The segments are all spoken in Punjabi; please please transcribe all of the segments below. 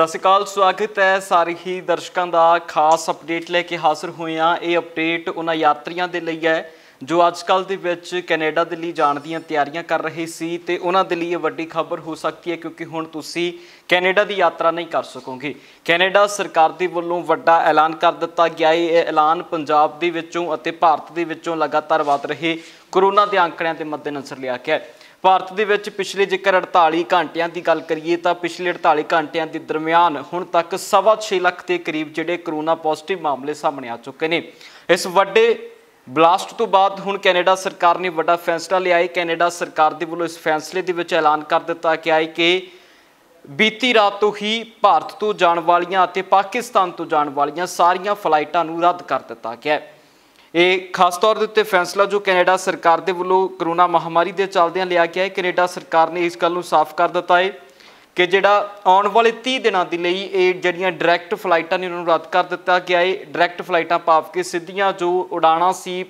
ਸਤਿ ਸ਼੍ਰੀ ਅਕਾਲ ਸਵਾਗਤ ਹੈ ਸਾਰੇ ਹੀ ਦਰਸ਼ਕਾਂ ਦਾ ਖਾਸ ਅਪਡੇਟ ਲੈ ਕੇ ਹਾਜ਼ਰ ਹੋਏ ਆ ਇਹ ਅਪਡੇਟ ਉਹਨਾਂ ਯਾਤਰੀਆਂ ਦੇ ਲਈ ਹੈ ਜੋ ਅੱਜਕੱਲ ਦੇ ਵਿੱਚ ਕੈਨੇਡਾ ਦੇ ਲਈ ਜਾਣ ਦੀਆਂ ਤਿਆਰੀਆਂ ਕਰ ਰਹੇ ਸੀ ਤੇ ਉਹਨਾਂ ਦੇ ਲਈ ਇਹ ਵੱਡੀ ਖਬਰ ਹੋ ਸਕਦੀ ਹੈ ਕਿਉਂਕਿ ਹੁਣ ਤੁਸੀਂ ਕੈਨੇਡਾ ਦੀ ਯਾਤਰਾ ਨਹੀਂ ਕਰ ਸਕੋਗੇ ਕੈਨੇਡਾ ਸਰਕਾਰ ਦੀ ਵੱਲੋਂ ਵੱਡਾ ਐਲਾਨ ਕਰ ਦਿੱਤਾ ਗਿਆ ਹੈ ਇਹ ਐਲਾਨ ਪੰਜਾਬ ਦੇ ਵਿੱਚੋਂ ਅਤੇ ਭਾਰਤ ਦੇ ਵਿੱਚੋਂ ਲਗਾਤਾਰ ਵਧ ਰਹੇ ਕੋਰੋਨਾ ਦੇ ਅੰਕੜਿਆਂ ਦੇ ਮੱਦੇਨਜ਼ਰ ਲਿਆ ਗਿਆ ਹੈ ਭਾਰਤ ਦੇ ਵਿੱਚ ਪਿਛਲੇ ਜੇਕਰ 48 ਘੰਟਿਆਂ ਦੀ ਗੱਲ ਕਰੀਏ ਤਾਂ ਪਿਛਲੇ 48 ਘੰਟਿਆਂ ਦੇ ਦਰਮਿਆਨ ਹੁਣ ਤੱਕ 6.5 ਲੱਖ ਦੇ ਕਰੀਬ ਜਿਹੜੇ ਕਰੋਨਾ ਪੋਜ਼ਿਟਿਵ ਮਾਮਲੇ ਸਾਹਮਣੇ ਆ ਚੁੱਕੇ ਨੇ ਇਸ ਵੱਡੇ ਬਲਾਸਟ ਤੋਂ ਬਾਅਦ ਹੁਣ ਕੈਨੇਡਾ ਸਰਕਾਰ ਨੇ ਵੱਡਾ ਫੈਸਲਾ ਲਿਆ ਹੈ ਕੈਨੇਡਾ ਸਰਕਾਰ ਦੇ ਵੱਲੋਂ ਇਸ ਫੈਸਲੇ ਦੇ ਵਿੱਚ ਐਲਾਨ ਕਰ ਦਿੱਤਾ ਗਿਆ ਹੈ ਕਿ ਬੀਤੀ ਰਾਤ ਤੋਂ ਹੀ ਭਾਰਤ ਤੋਂ ਜਾਣ ਵਾਲੀਆਂ ਅਤੇ ਪਾਕਿਸਤਾਨ ਤੋਂ ਜਾਣ ਵਾਲੀਆਂ ਸਾਰੀਆਂ ਫਲਾਈਟਾਂ ਨੂੰ ਰੱਦ ਕਰ ਦਿੱਤਾ ਗਿਆ ਹੈ ਇਹ ਖਾਸ ਤੌਰ ਦੇ ਉੱਤੇ ਫੈਸਲਾ ਜੋ ਕੈਨੇਡਾ ਸਰਕਾਰ ਦੇ ਵੱਲੋਂ ਕਰੋਨਾ ਮਹਾਮਾਰੀ ਦੇ ਚੱਲਦਿਆਂ ਲਿਆ ਗਿਆ ਹੈ ਕੈਨੇਡਾ ਸਰਕਾਰ ਨੇ ਇਸ ਗੱਲ ਨੂੰ ਸਾਫ਼ ਕਰ ਦਿੱਤਾ ਹੈ ਕਿ ਜਿਹੜਾ ਆਉਣ ਵਾਲੇ 30 ਦਿਨਾਂ ਦੇ ਲਈ ਇਹ ਜਿਹੜੀਆਂ ਡਾਇਰੈਕਟ ਫਲਾਈਟਾਂ ਨੇ ਉਹਨਾਂ ਨੂੰ ਰੱਦ ਕਰ ਦਿੱਤਾ ਗਿਆ ਹੈ ਡਾਇਰੈਕਟ ਫਲਾਈਟਾਂ ਪਾਪ ਕੇ ਸਿੱਧੀਆਂ ਜੋ ਉਡਾਣਾ ਸੀ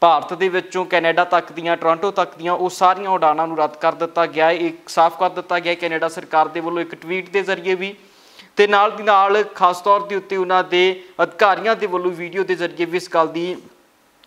ਭਾਰਤ ਦੇ ਵਿੱਚੋਂ ਕੈਨੇਡਾ ਤੱਕ ਦੀਆਂ ਟੋਰਾਂਟੋ ਤੱਕ ਦੀਆਂ ਉਹ ਸਾਰੀਆਂ ਉਡਾਣਾਂ ਨੂੰ ਰੱਦ ਕਰ ਦਿੱਤਾ ਗਿਆ ਹੈ ਇਹ ਸਾਫ਼ ਕਰ ਦਿੱਤਾ ਗਿਆ ਹੈ ਕੈਨੇਡਾ ਸਰਕਾਰ ਦੇ ਵੱਲੋਂ ਇੱਕ ਟਵੀਟ ਦੇ ਜ਼ਰੀਏ ਵੀ ਤੇ ਨਾਲ ਦੀ ਨਾਲ ਖਾਸ ਤੌਰ ਦੇ ਉੱਤੇ ਉਹਨਾਂ ਦੇ ਅਧਿਕਾਰੀਆਂ ਦੇ ਵੱਲੋਂ ਵੀਡੀਓ ਦੇ ਜ਼ਰੀਏ ਵੀ ਇਸ ਗੱਲ ਦੀ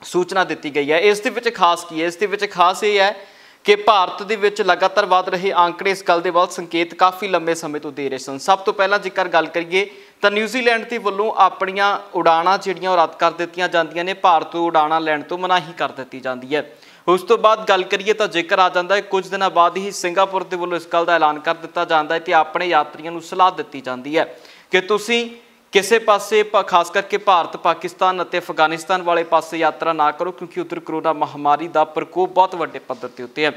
ਸੂਚਨਾ ਦਿੱਤੀ ਗਈ ਹੈ ਇਸ ਦੇ ਵਿੱਚ ਖਾਸ ਕੀ ਹੈ ਇਸ ਦੇ ਵਿੱਚ ਖਾਸ ਇਹ ਹੈ ਕਿ ਭਾਰਤ ਦੇ ਵਿੱਚ ਲਗਾਤਾਰ ਵਧ ਰਹੇ ਆંકੜੇ ਇਸ ਗੱਲ ਦੇ ਵੱਲ ਸੰਕੇਤ ਕਾਫੀ ਲੰਬੇ ਸਮੇਂ ਤੋਂ ਦੇ ਰਹੇ ਸਨ ਸਭ ਤੋਂ ਪਹਿਲਾਂ ਜੇਕਰ ਗੱਲ ਕਰੀਏ ਤਾਂ ਨਿਊਜ਼ੀਲੈਂਡ ਦੇ ਵੱਲੋਂ ਆਪਣੀਆਂ ਉਡਾਣਾਂ ਜਿਹੜੀਆਂ ਰੱਦ ਕਰ ਦਿੱਤੀਆਂ ਜਾਂਦੀਆਂ ਨੇ ਭਾਰਤ ਤੋਂ ਉਡਾਣਾਂ ਲੈਣ ਤੋਂ ਮਨਾਹੀ ਕਰ ਦਿੱਤੀ ਜਾਂਦੀ ਹੈ ਉਸ ਤੋਂ ਬਾਅਦ ਗੱਲ ਕਰੀਏ ਤਾਂ ਜੇਕਰ ਆ ਜਾਂਦਾ ਹੈ ਕੁਝ ਦਿਨਾਂ ਬਾਅਦ ਹੀ ਸਿੰਗਾਪੁਰ ਦੇ ਵੱਲੋਂ ਇਸ ਗੱਲ ਦਾ ਐਲਾਨ ਕਰ ਦਿੱਤਾ ਜਾਂਦਾ ਹੈ ਤੇ ਆਪਣੇ ਯਾਤਰੀਆਂ ਨੂੰ ਸਲਾਹ ਦਿੱਤੀ ਜਾਂਦੀ ਹੈ ਕਿ ਤੁਸੀਂ ਕਿਸੇ ਪਾਸੇ ਖਾਸ ਕਰਕੇ ਭਾਰਤ ਪਾਕਿਸਤਾਨ ਅਤੇ ਅਫਗਾਨਿਸਤਾਨ ਵਾਲੇ ਪਾਸੇ ਯਾਤਰਾ ਨਾ ਕਰੋ ਕਿਉਂਕਿ ਉਧਰ ਕਰੋਨਾ ਮਹਾਮਾਰੀ ਦਾ ਪ੍ਰਕੋਪ ਬਹੁਤ ਵੱਡੇ ਪੱਧਰ ਤੇ ਉੱਤੇ ਹੈ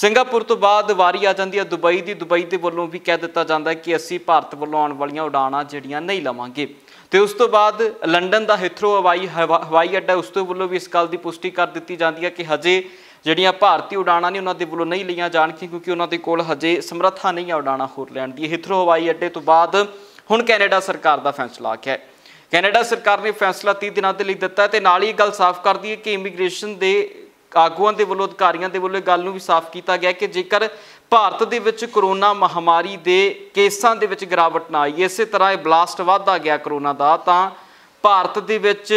ਸਿੰਗਾਪੁਰ ਤੋਂ ਬਾਅਦ ਵਾਰੀ ਆ ਜਾਂਦੀ ਹੈ ਦੁਬਈ ਦੀ ਦੁਬਈ ਦੇ ਵੱਲੋਂ ਵੀ ਕਹਿ ਦਿੱਤਾ ਜਾਂਦਾ ਹੈ ਕਿ ਅਸੀਂ ਭਾਰਤ ਵੱਲੋਂ ਆਉਣ ਵਾਲੀਆਂ ਉਡਾਣਾਂ ਜਿਹੜੀਆਂ ਨਹੀਂ ਲਵਾਂਗੇ ਤੇ ਉਸ ਤੋਂ ਬਾਅਦ ਲੰਡਨ ਦਾ ਹਿਥਰੋ ਹਵਾਈ ਹਵਾਈ ਅੱਡਾ ਉਸ ਤੋਂ ਵੱਲੋਂ ਵੀ ਇਸ ਗੱਲ ਦੀ ਪੁਸ਼ਟੀ ਕਰ ਦਿੱਤੀ ਜਾਂਦੀ ਹੈ ਕਿ ਹਜੇ ਜਿਹੜੀਆਂ ਭਾਰਤੀ ਉਡਾਣਾਂ ਨੇ ਉਹਨਾਂ ਦੇ ਵੱਲੋਂ ਨਹੀਂ ਲਈਆਂ ਜਾਣਗੀਆਂ ਕਿਉਂਕਿ ਉਹਨਾਂ ਦੇ ਕੋਲ ਹਜੇ ਸਮਰੱਥਾ ਨਹੀਂ ਆ ਉਡਾਣਾ ਹੋਰ ਲੈਣ ਦੀ ਹਿਥਰੋ ਹਵਾਈ ਅੱਡੇ ਤੋਂ ਬਾਅਦ ਹੁਣ ਕੈਨੇਡਾ ਸਰਕਾਰ ਦਾ ਫੈਸਲਾ ਆ ਗਿਆ ਹੈ ਕੈਨੇਡਾ ਸਰਕਾਰ ਨੇ ਫੈਸਲਾ 30 ਦਿਨਾਂ ਦੇ ਲਈ ਦਿੱਤਾ ਤੇ ਨਾਲ ਹੀ ਗੱਲ ਸਾਫ਼ ਕਰਦੀ ਹੈ ਕਿ ਇਮੀਗ੍ਰੇਸ਼ਨ ਦੇ ਆਗੂਆਂ ਦੇ ਵੱਲੋਂ ਅਧਿਕਾਰੀਆਂ ਦੇ ਵੱਲੋਂ ਗੱਲ ਨੂੰ ਵੀ ਸਾਫ਼ ਕੀਤਾ ਗਿਆ ਕਿ ਜੇਕਰ ਭਾਰਤ ਦੇ ਵਿੱਚ ਕਰੋਨਾ ਮਹਾਮਾਰੀ ਦੇ ਕੇਸਾਂ ਦੇ ਵਿੱਚ ਗਿਰਾਵਟ ਨਾ ਆਈ ਇਸੇ ਤਰ੍ਹਾਂ ਇਹ ਬਲਾਸਟ ਵਧਦਾ ਗਿਆ ਕਰੋਨਾ ਦਾ ਤਾਂ ਭਾਰਤ ਦੇ ਵਿੱਚ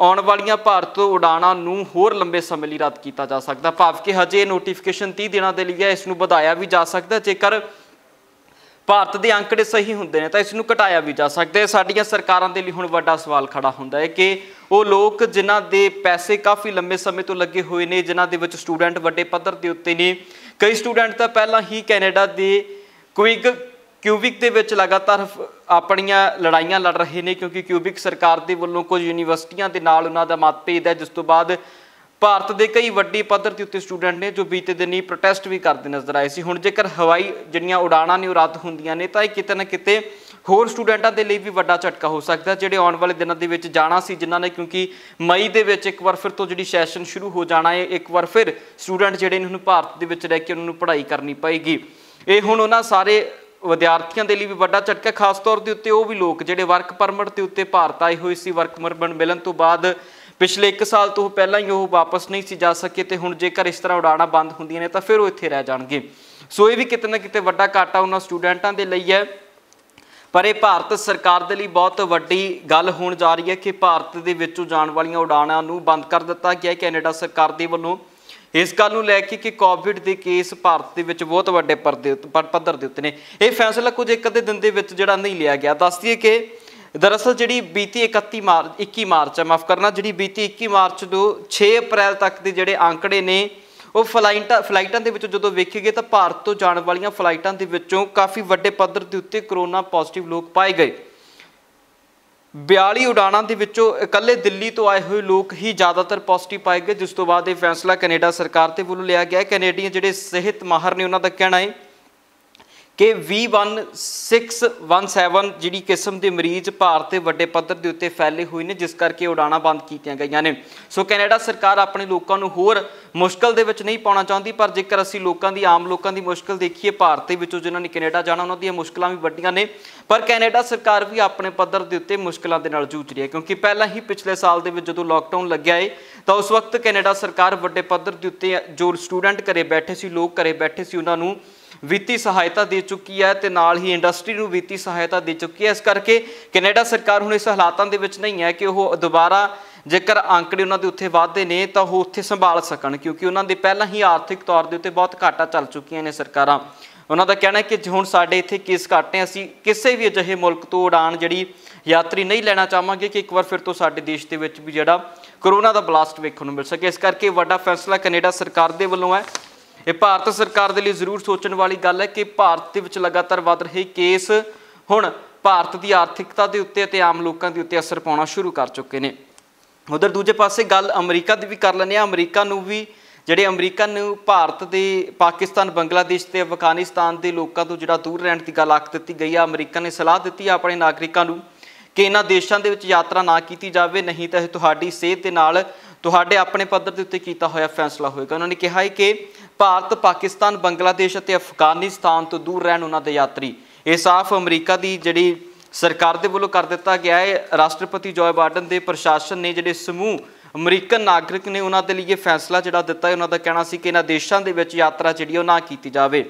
ਆਉਣ ਵਾਲੀਆਂ ਭਾਰਤ ਤੋਂ ਉਡਾਣਾਂ ਨੂੰ ਹੋਰ ਲੰਬੇ ਸਮੇਂ ਲਈ ਰੱਦ ਕੀਤਾ ਜਾ ਸਕਦਾ ਭਾਵ ਕਿ ਹਜੇ ਨੋਟੀਫਿਕੇਸ਼ਨ 30 ਦਿਨਾਂ ਦੇ ਲਈ ਹੈ ਇਸ ਨੂੰ ਵਧਾਇਆ ਵੀ ਜਾ ਸਕਦਾ ਜੇਕਰ ਭਾਰਤ ਦੇ ਅੰਕੜੇ ਸਹੀ ਹੁੰਦੇ ਨੇ ਤਾਂ ਇਸ ਨੂੰ ਘਟਾਇਆ ਵੀ ਜਾ ਸਕਦਾ ਹੈ ਸਾਡੀਆਂ ਸਰਕਾਰਾਂ ਦੇ ਲਈ ਹੁਣ ਵੱਡਾ ਸਵਾਲ ਖੜਾ ਹੁੰਦਾ ਹੈ ਕਿ ਉਹ ਲੋਕ ਜਿਨ੍ਹਾਂ ਦੇ ਪੈਸੇ ਕਾਫੀ ਲੰਬੇ ਸਮੇਂ ਤੋਂ ਲੱਗੇ ਹੋਏ ਨੇ ਜਿਨ੍ਹਾਂ ਦੇ ਵਿੱਚ ਸਟੂਡੈਂਟ ਵੱਡੇ ਪੱਧਰ ਦੇ ਉੱਤੇ ਨੇ ਕਈ ਸਟੂਡੈਂਟ ਤਾਂ ਪਹਿਲਾਂ ਹੀ ਕੈਨੇਡਾ ਦੇ ਕੁਇਕ ਕਿਊਬਿਕ ਦੇ ਵਿੱਚ ਲਗਾਤਾਰ ਆਪਣੀਆਂ ਲੜਾਈਆਂ ਲੜ ਰਹੇ ਨੇ ਕਿਉਂਕਿ ਕਿਊਬਿਕ ਸਰਕਾਰ ਦੇ ਵੱਲੋਂ ਕੁਝ ਯੂਨੀਵਰਸਿਟੀਆਂ ਦੇ ਨਾਲ ਉਹਨਾਂ ਦਾ ਮਤਭੇਦ ਹੈ ਜਿਸ ਤੋਂ ਬਾਅਦ ਭਾਰਤ ਦੇ ਕਈ ਵੱਡੀ ਪੱਧਰ ਤੇ ਉੱਤੇ ਸਟੂਡੈਂਟ ਨੇ ਜੋ ਬੀਤੇ ਦਿਨ ਹੀ ਪ੍ਰੋਟੈਸਟ ਵੀ ਕਰਦੇ ਨਜ਼ਰ ਆਏ ਸੀ ਹੁਣ ਜੇਕਰ ਹਵਾਈ ਜਿਹੜੀਆਂ ਉਡਾਣਾਂ ਨੇ ਰੱਦ ਹੁੰਦੀਆਂ ਨੇ ਤਾਂ ਇਹ ਕਿਤੇ ਨਾ ਕਿਤੇ ਹੋਰ ਸਟੂਡੈਂਟਾਂ ਦੇ ਲਈ ਵੀ ਵੱਡਾ ਝਟਕਾ ਹੋ ਸਕਦਾ ਜਿਹੜੇ ਆਉਣ ਵਾਲੇ ਦਿਨਾਂ ਦੇ ਵਿੱਚ ਜਾਣਾ ਸੀ ਜਿਨ੍ਹਾਂ ਨੇ ਕਿਉਂਕਿ ਮਈ ਦੇ ਵਿੱਚ ਇੱਕ ਵਾਰ ਫਿਰ ਤੋਂ ਜਿਹੜੀ ਸੈਸ਼ਨ ਸ਼ੁਰੂ ਹੋ ਜਾਣਾ ਹੈ ਇੱਕ ਵਾਰ ਫਿਰ ਸਟੂਡੈਂਟ ਜਿਹੜੇ ਨੇ ਉਹਨੂੰ ਭਾਰਤ ਦੇ ਵਿੱਚ ਰਹਿ ਕੇ ਉਹਨਾਂ ਨੂੰ ਪੜ੍ਹਾਈ ਕਰਨੀ ਪਏਗੀ ਇਹ ਹੁਣ ਉਹਨਾਂ ਸਾਰੇ ਵਿਦਿਆਰਥੀਆਂ ਦੇ ਲਈ ਵੀ ਵੱਡਾ ਝਟਕਾ ਖਾਸ ਤੌਰ ਦੇ ਉੱਤੇ ਉਹ ਵੀ ਲੋਕ ਜਿਹੜੇ ਵਰਕ ਪਰਮਿਟ ਦੇ ਉੱਤੇ ਭਾਰਤ ਆਏ ਹੋਏ ਸੀ ਵਰਕ ਪਰਮਿਟ ਮਿਲਣ ਤੋਂ ਬਾਅਦ ਪਿਛਲੇ 1 ਸਾਲ ਤੋਂ ਪਹਿਲਾਂ ਹੀ ਉਹ ਵਾਪਸ ਨਹੀਂ ਸੀ ਜਾ ਸਕੇ ਤੇ ਹੁਣ ਜੇਕਰ ਇਸ ਤਰ੍ਹਾਂ ਉਡਾਣਾ ਬੰਦ ਹੁੰਦੀਆਂ ਨੇ ਤਾਂ ਫਿਰ ਉਹ ਇੱਥੇ ਰਹਿ ਜਾਣਗੇ ਸੋ ਇਹ ਵੀ ਕਿਤੇ ਨਾ ਕਿਤੇ ਵੱਡਾ ਘਾਟਾ ਉਹਨਾਂ ਸਟੂਡੈਂਟਾਂ ਦੇ ਲਈ ਹੈ ਪਰ ਇਹ ਭਾਰਤ ਸਰਕਾਰ ਦੇ ਲਈ ਬਹੁਤ ਵੱਡੀ ਗੱਲ ਹੋਣ ਜਾ ਰਹੀ ਹੈ ਕਿ ਭਾਰਤ ਦੇ ਵਿੱਚੋਂ ਜਾਣ ਵਾਲੀਆਂ ਉਡਾਣਾਂ ਨੂੰ ਬੰਦ ਕਰ ਦਿੱਤਾ ਗਿਆ ਹੈ ਕੈਨੇਡਾ ਸਰਕਾਰ ਦੇ ਵੱਲੋਂ ਇਸ ਗੱਲ ਨੂੰ ਲੈ ਕੇ ਕਿ ਕੋਵਿਡ ਦੇ ਕੇਸ ਭਾਰਤ ਦੇ ਵਿੱਚ ਬਹੁਤ ਵੱਡੇ ਪਰਦੇ ਪੱਧਰ ਦੇ ਉੱਤੇ ਨੇ ਇਹ ਫੈਸਲਾ ਕੁਝ ਇੱਕ ਅੱਧੇ ਦਿਨ ਦੇ ਵਿੱਚ ਜਿਹੜਾ ਨਹੀਂ ਲਿਆ ਗਿਆ ਦੱਸਦੀ ਹੈ ਕਿ ਦਰਅਸਲ ਜਿਹੜੀ ਬੀਤੀ 31 ਮਾਰਚ 21 ਮਾਰਚ ਹੈ ਮਾਫ ਕਰਨਾ ਜਿਹੜੀ ਬੀਤੀ 21 ਮਾਰਚ ਤੋਂ 6 ਅਪ੍ਰੈਲ ਤੱਕ ਦੇ ਜਿਹੜੇ ਅੰਕੜੇ ਨੇ ਉਹ ਫਲਾਈਟਾਂ ਫਲਾਈਟਾਂ ਦੇ ਵਿੱਚੋਂ ਜਦੋਂ ਵੇਖੀਗੇ ਤਾਂ ਭਾਰਤ ਤੋਂ ਜਾਣ ਵਾਲੀਆਂ ਫਲਾਈਟਾਂ ਦੇ ਵਿੱਚੋਂ ਕਾਫੀ ਵੱਡੇ ਪੱਧਰ ਦੇ ਉੱਤੇ ਕਰੋਨਾ ਪੋਜ਼ਿਟਿਵ ਲੋਕ ਪਾਏ ਗਏ 42 ਉਡਾਣਾਂ ਦੇ ਵਿੱਚੋਂ ਇਕੱਲੇ ਦਿੱਲੀ ਤੋਂ ਆਏ ਹੋਏ ਲੋਕ ਹੀ ਜ਼ਿਆਦਾਤਰ ਪੋਜ਼ਿਟਿਵ ਪਾਏ ਗਏ ਜਿਸ ਤੋਂ ਬਾਅਦ ਇਹ ਫੈਸਲਾ ਕੈਨੇਡਾ ਸਰਕਾਰ ਤੇ ਵੱਲੋਂ ਲਿਆ ਗਿਆ ਹੈ ਕੈਨੇਡੀਅਨ ਜਿਹੜੇ ਸਿਹਤ ਮਾਹਰ ਨੇ ਉਹਨਾਂ ਦਾ ਕਹਿਣਾ ਹੈ ਕਿ V1617 ਜਿਹੜੀ ਕਿਸਮ ਦੇ ਮਰੀਜ਼ ਭਾਰਤ ਦੇ ਵੱਡੇ ਪੱਧਰ ਦੇ ਉੱਤੇ ਫੈਲੇ ਹੋਏ ਨੇ ਜਿਸ ਕਰਕੇ ਉਡਾਣਾ ਬੰਦ ਕੀਤੀਆਂ ਗਈਆਂ ਨੇ ਸੋ ਕੈਨੇਡਾ ਸਰਕਾਰ ਆਪਣੇ ਲੋਕਾਂ ਨੂੰ ਹੋਰ ਮੁਸ਼ਕਲ ਦੇ ਵਿੱਚ ਨਹੀਂ ਪਾਉਣਾ ਚਾਹੁੰਦੀ ਪਰ ਜੇਕਰ ਅਸੀਂ ਲੋਕਾਂ ਦੀ ਆਮ ਲੋਕਾਂ ਦੀ ਮੁਸ਼ਕਲ ਦੇਖੀਏ ਭਾਰਤ ਦੇ ਵਿੱਚੋਂ ਜਿਨ੍ਹਾਂ ਨੇ ਕੈਨੇਡਾ ਜਾਣਾ ਉਹਨਾਂ ਦੀਆਂ ਮੁਸ਼ਕਲਾਂ ਵੀ ਵੱਡੀਆਂ ਨੇ ਪਰ ਕੈਨੇਡਾ ਸਰਕਾਰ ਵੀ ਆਪਣੇ ਪੱਧਰ ਦੇ ਉੱਤੇ ਮੁਸ਼ਕਲਾਂ ਦੇ ਨਾਲ ਜੂਝ ਰਹੀ ਹੈ ਕਿਉਂਕਿ ਪਹਿਲਾਂ ਹੀ ਪਿਛਲੇ ਸਾਲ ਦੇ ਵਿੱਚ ਜਦੋਂ ਲਾਕਡਾਊਨ ਲੱਗਿਆ ਏ ਤਾਂ ਉਸ ਵਕਤ ਕੈਨੇਡਾ ਸਰਕਾਰ ਵੱਡੇ ਪੱਧਰ ਦੇ ਉੱਤੇ ਜੋ ਸਟੂਡੈਂਟ ਘਰੇ ਬੈਠੇ ਸੀ ਲੋਕ ਘਰੇ ਬੈਠੇ ਸੀ ਉਹਨਾਂ ਨੂੰ ਵਿੱਤੀ ਸਹਾਇਤਾ ਦੇ ਚੁੱਕੀ ਹੈ ਤੇ ਨਾਲ ਹੀ ਇੰਡਸਟਰੀ ਨੂੰ ਵਿੱਤੀ ਸਹਾਇਤਾ ਦੇ ਚੁੱਕੀ ਹੈ ਇਸ ਕਰਕੇ ਕੈਨੇਡਾ ਸਰਕਾਰ ਹੁਣ ਇਸ ਹਾਲਾਤਾਂ ਦੇ ਵਿੱਚ ਨਹੀਂ ਹੈ ਕਿ ਉਹ ਦੁਬਾਰਾ ਜੇਕਰ ਅੰਕੜੇ ਉਹਨਾਂ ਦੇ ਉੱਥੇ ਵਾਧੇ ਨੇ ਤਾਂ ਉਹ ਉੱਥੇ ਸੰਭਾਲ ਸਕਣ ਕਿਉਂਕਿ ਉਹਨਾਂ ਦੇ ਪਹਿਲਾਂ ਹੀ ਆਰਥਿਕ ਤੌਰ ਦੇ ਉੱਤੇ ਬਹੁਤ ਘਾਟਾ ਚੱਲ ਚੁੱਕੀਆਂ ਨੇ ਸਰਕਾਰਾਂ ਉਹਨਾਂ ਦਾ ਕਹਿਣਾ ਹੈ ਕਿ ਹੁਣ ਸਾਡੇ ਇੱਥੇ ਕੇਸ ਘਾਟੇ ਅਸੀਂ ਕਿਸੇ ਵੀ ਅਜਿਹੇ ਮੁਲਕ ਤੋਂ ਉਡਾਨ ਜਿਹੜੀ ਯਾਤਰੀ ਨਹੀਂ ਲੈਣਾ ਚਾਹਾਂਗੇ ਕਿ ਇੱਕ ਵਾਰ ਫਿਰ ਤੋਂ ਸਾਡੇ ਦੇਸ਼ ਦੇ ਵਿੱਚ ਵੀ ਜਿਹੜਾ ਕਰੋਨਾ ਦਾ ਬਲਾਸਟ ਵੇਖਣ ਨੂੰ ਮਿਲ ਸਕੇ ਇਸ ਕਰਕੇ ਵੱਡਾ ਫੈਸਲਾ ਕੈਨੇਡਾ ਸਰਕਾਰ ਦੇ ਵੱਲੋਂ ਹੈ ਇਹ ਭਾਰਤ ਸਰਕਾਰ ਦੇ ਲਈ ਜ਼ਰੂਰ ਸੋਚਣ ਵਾਲੀ ਗੱਲ ਹੈ ਕਿ ਭਾਰਤ ਦੇ ਵਿੱਚ ਲਗਾਤਾਰ ਵਧ ਰਹੇ ਕੇਸ ਹੁਣ ਭਾਰਤ ਦੀ ਆਰਥਿਕਤਾ ਦੇ ਉੱਤੇ ਅਤੇ ਆਮ ਲੋਕਾਂ ਦੇ ਉੱਤੇ ਅਸਰ ਪਾਉਣਾ ਸ਼ੁਰੂ ਕਰ ਚੁੱਕੇ ਨੇ ਉਧਰ ਦੂਜੇ ਪਾਸੇ ਗੱਲ ਅਮਰੀਕਾ ਦੀ ਵੀ ਕਰ ਲੈਂਦੇ ਆ ਅਮਰੀਕਾ ਨੂੰ ਵੀ ਜਿਹੜੇ ਅਮਰੀਕਾ ਨੂੰ ਭਾਰਤ ਦੇ ਪਾਕਿਸਤਾਨ ਬੰਗਲਾਦੇਸ਼ ਤੇ ਅਫਗਾਨਿਸਤਾਨ ਦੇ ਲੋਕਾਂ ਤੋਂ ਜਿਹੜਾ ਦੂਰ ਰਹਿਣ ਦੀ ਗੱਲ ਆਖ ਦਿੱਤੀ ਗਈ ਆ ਅਮਰੀਕਾ ਨੇ ਸਲਾਹ ਦਿੱਤੀ ਆ ਆਪਣੇ ਨਾਗਰਿਕਾਂ ਨੂੰ ਕਿ ਇਹਨਾਂ ਦੇਸ਼ਾਂ ਦੇ ਵਿੱਚ ਯਾਤਰਾ ਨਾ ਕੀਤੀ ਜਾਵੇ ਨਹੀਂ ਤਾਂ ਇਹ ਤੁਹਾਡੀ ਸਿਹਤ ਦੇ ਨਾਲ ਤੁਹਾਡੇ ਆਪਣੇ ਪੱਧਰ ਦੇ ਉੱਤੇ ਕੀਤਾ ਹੋਇਆ ਫੈਸਲਾ ਹੋਏਗਾ ਉਹਨਾਂ ਨੇ ਕਿਹਾ ਹੈ ਕਿ ਭਾਰਤ ਪਾਕਿਸਤਾਨ ਬੰਗਲਾਦੇਸ਼ ਅਤੇ ਅਫਗਾਨਿਸਤਾਨ ਤੋਂ ਦੂਰ ਰਹਿਣ ਉਹਨਾਂ ਦੇ ਯਾਤਰੀ ਇਹ ਸਾਫ਼ ਅਮਰੀਕਾ ਦੀ ਜਿਹੜੀ ਸਰਕਾਰ ਦੇ ਵੱਲੋਂ ਕਰ ਦਿੱਤਾ ਗਿਆ ਹੈ ਰਾਸ਼ਟਰਪਤੀ ਜੋਏ ਬਾਰਡਨ ਦੇ ਪ੍ਰਸ਼ਾਸਨ ਨੇ ਜਿਹੜੇ ਸਮੂਹ ਅਮਰੀਕਨ ਨਾਗਰਿਕ ਨੇ ਉਹਨਾਂ ਦੇ ਲਈ ਇਹ ਫੈਸਲਾ ਜਿਹੜਾ ਦਿੱਤਾ ਹੈ ਉਹਨਾਂ ਦਾ ਕਹਿਣਾ ਸੀ ਕਿ ਇਹਨਾਂ ਦੇਸ਼ਾਂ ਦੇ ਵਿੱਚ ਯਾਤਰਾ ਜਿਹੜੀ ਉਹ ਨਾ ਕੀਤੀ ਜਾਵੇ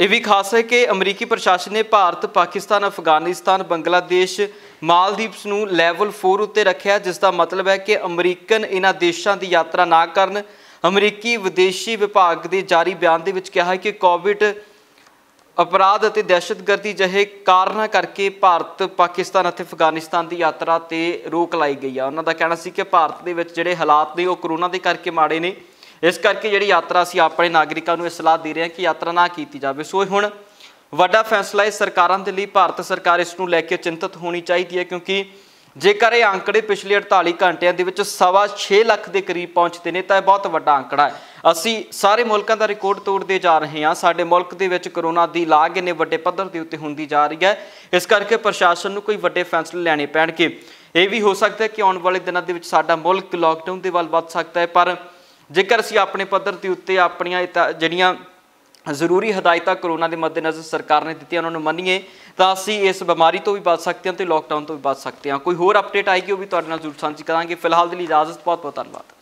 ਇਹ ਵੀ ਖਾਸ ਹੈ ਕਿ ਅਮਰੀਕੀ ਪ੍ਰਸ਼ਾਸਨ ਨੇ ਭਾਰਤ ਪਾਕਿਸਤਾਨ ਅਫਗਾਨਿਸਤਾਨ ਬੰਗਲਾਦੇਸ਼ ਮਾਲਦੀਵਸ ਨੂੰ ਲੈਵਲ 4 ਉੱਤੇ ਰੱਖਿਆ ਜਿਸ ਦਾ ਮਤਲਬ ਹੈ ਕਿ ਅਮਰੀਕਨ ਇਹਨਾਂ ਦੇਸ਼ਾਂ ਦੀ ਯਾਤਰਾ ਨਾ ਕਰਨ ਅਮਰੀਕੀ ਵਿਦੇਸ਼ੀ ਵਿਭਾਗ ਦੇ ਜਾਰੀ ਬਿਆਨ ਦੇ ਵਿੱਚ ਕਿਹਾ ਹੈ ਕਿ ਕੋਵਿਡ ਅਪਰਾਧ ਅਤੇ ਦਹਿਸ਼ਤਗਰਦੀ ਜਿਹੇ ਕਾਰਨਾਂ ਕਰਕੇ ਭਾਰਤ ਪਾਕਿਸਤਾਨ ਅਤੇ ਅਫਗਾਨਿਸਤਾਨ ਦੀ ਯਾਤਰਾ ਤੇ ਰੋਕ ਲਾਈ ਗਈ ਆ ਉਹਨਾਂ ਦਾ ਕਹਿਣਾ ਸੀ ਕਿ ਭਾਰਤ ਦੇ ਵਿੱਚ ਜਿਹੜੇ ਹਾਲਾਤ ਨੇ ਉਹ ਕਰੋਨਾ ਦੇ ਕਰਕੇ ਮਾੜੇ ਨੇ ਇਸ ਕਰਕੇ ਜਿਹੜੀ ਯਾਤਰਾ ਸੀ ਆਪਣੇ ਨਾਗਰਿਕਾਂ ਨੂੰ ਇਹ ਸਲਾਹ ਦੇ ਰਹੇ ਹਾਂ ਕਿ ਯਾਤਰਾ ਨਾ ਕੀਤੀ ਜਾਵੇ ਸੋ ਹੁਣ ਵੱਡਾ ਫੈਸਲਾ ਹੈ ਸਰਕਾਰਾਂ ਦੇ ਲਈ ਭਾਰਤ ਸਰਕਾਰ ਇਸ ਨੂੰ ਲੈ ਕੇ ਚਿੰਤਤ ਹੋਣੀ ਚਾਹੀਦੀ ਹੈ ਕਿਉਂਕਿ ਜੇਕਰ ਇਹ ਅੰਕੜੇ ਪਿਛਲੇ 48 ਘੰਟਿਆਂ ਦੇ ਵਿੱਚ ਸਵਾ 6 ਲੱਖ ਦੇ ਕਰੀਬ ਪਹੁੰਚਦੇ ਨੇ ਤਾਂ ਇਹ ਬਹੁਤ ਵੱਡਾ ਅੰਕੜਾ ਹੈ ਅਸੀਂ ਸਾਰੇ ਮੁਲਕਾਂ ਦਾ ਰਿਕਾਰਡ ਤੋੜਦੇ ਜਾ ਰਹੇ ਹਾਂ ਸਾਡੇ ਮੁਲਕ ਦੇ ਵਿੱਚ ਕਰੋਨਾ ਦੀ ਲਾਗ ਇਹਨੇ ਵੱਡੇ ਪੱਧਰ ਦੇ ਉੱਤੇ ਹੁੰਦੀ ਜਾ ਰਹੀ ਹੈ ਇਸ ਕਰਕੇ ਪ੍ਰਸ਼ਾਸਨ ਨੂੰ ਕੋਈ ਵੱਡੇ ਫੈਸਲੇ ਲੈਣੇ ਪੈਣਗੇ ਇਹ ਵੀ ਹੋ ਸਕਦਾ ਹੈ ਕਿ ਆਉਣ ਵਾਲੇ ਦਿਨਾਂ ਦੇ ਵਿੱਚ ਸਾਡਾ ਮੁਲਕ ਲਾਕਡਾਊਨ ਦੇ ਵੱਲ ਵੱਧ ਸਕਦਾ ਹੈ ਪਰ ਜੇਕਰ ਅਸੀਂ ਆਪਣੇ ਪੱਧਰ ਤੇ ਉੱਤੇ ਆਪਣੀਆਂ ਜਿਹੜੀਆਂ ਜ਼ਰੂਰੀ ਹਦਾਇਤਾਂ ਕਰੋਨਾ ਦੇ ਮੱਦੇਨਜ਼ਰ ਸਰਕਾਰ ਨੇ ਦਿੱਤੀਆਂ ਉਹਨਾਂ ਨੂੰ ਮੰਨੀਏ ਤਾਂ ਅਸੀਂ ਇਸ ਬਿਮਾਰੀ ਤੋਂ ਵੀ ਬਚ ਸਕਦੇ ਹਾਂ ਤੇ ਲੋਕਡਾਊਨ ਤੋਂ ਵੀ ਬਚ ਸਕਦੇ ਹਾਂ ਕੋਈ ਹੋਰ ਅਪਡੇਟ ਆਏਗੀ ਉਹ ਵੀ ਤੁਹਾਡੇ ਨਾਲ ਜ਼ਰੂਰ ਸਾਂਝੀ ਕਰਾਂਗੇ ਫਿਲਹਾਲ ਦੇ ਲਈ ਇਜਾਜ਼ਤ ਬਹੁਤ ਬਹੁਤ ਧੰਨਵਾਦ